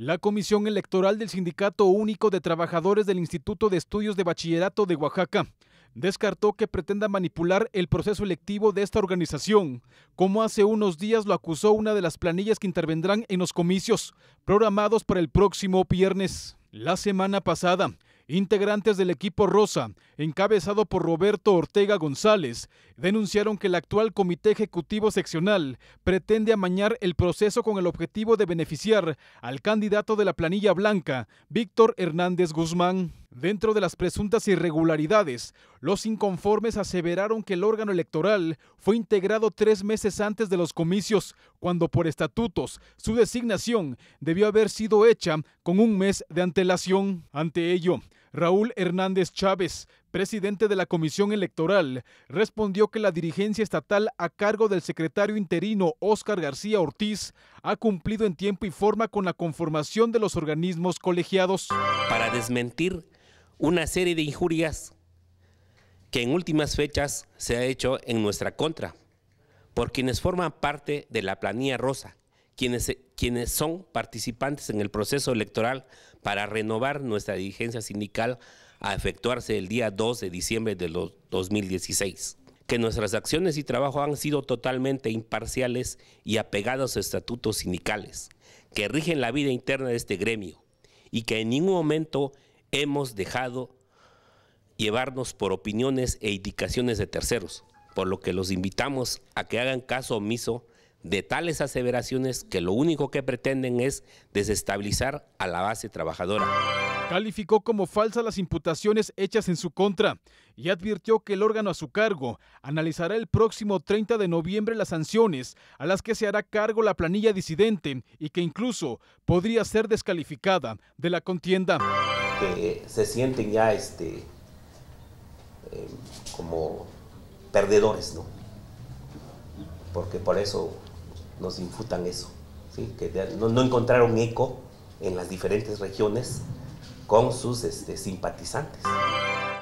La Comisión Electoral del Sindicato Único de Trabajadores del Instituto de Estudios de Bachillerato de Oaxaca descartó que pretenda manipular el proceso electivo de esta organización, como hace unos días lo acusó una de las planillas que intervendrán en los comicios programados para el próximo viernes. La semana pasada, Integrantes del equipo Rosa, encabezado por Roberto Ortega González, denunciaron que el actual Comité Ejecutivo Seccional pretende amañar el proceso con el objetivo de beneficiar al candidato de la planilla blanca, Víctor Hernández Guzmán. Dentro de las presuntas irregularidades, los inconformes aseveraron que el órgano electoral fue integrado tres meses antes de los comicios, cuando por estatutos su designación debió haber sido hecha con un mes de antelación. Ante ello, Raúl Hernández Chávez, presidente de la Comisión Electoral, respondió que la dirigencia estatal a cargo del secretario interino Óscar García Ortiz ha cumplido en tiempo y forma con la conformación de los organismos colegiados. Para desmentir una serie de injurias que en últimas fechas se ha hecho en nuestra contra por quienes forman parte de la planilla rosa, quienes quienes son participantes en el proceso electoral para renovar nuestra dirigencia sindical a efectuarse el día 2 de diciembre de 2016. Que nuestras acciones y trabajo han sido totalmente imparciales y apegados a estatutos sindicales que rigen la vida interna de este gremio y que en ningún momento hemos dejado llevarnos por opiniones e indicaciones de terceros, por lo que los invitamos a que hagan caso omiso de tales aseveraciones que lo único que pretenden es desestabilizar a la base trabajadora. Calificó como falsas las imputaciones hechas en su contra y advirtió que el órgano a su cargo analizará el próximo 30 de noviembre las sanciones a las que se hará cargo la planilla disidente y que incluso podría ser descalificada de la contienda. Que se sienten ya este, eh, como perdedores, ¿no? Porque por eso nos infutan eso, que no, encontraron eco en las diferentes regiones con sus este, simpatizantes.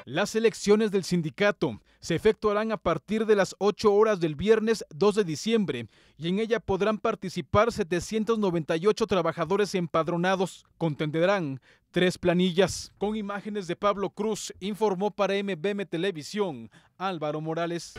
Las elecciones del sindicato se efectuarán a partir de las 8 horas del viernes 2 de diciembre y en ella podrán participar 798 trabajadores empadronados. Contenderán tres planillas. Con imágenes de Pablo Cruz, informó para MBM Televisión Álvaro Morales.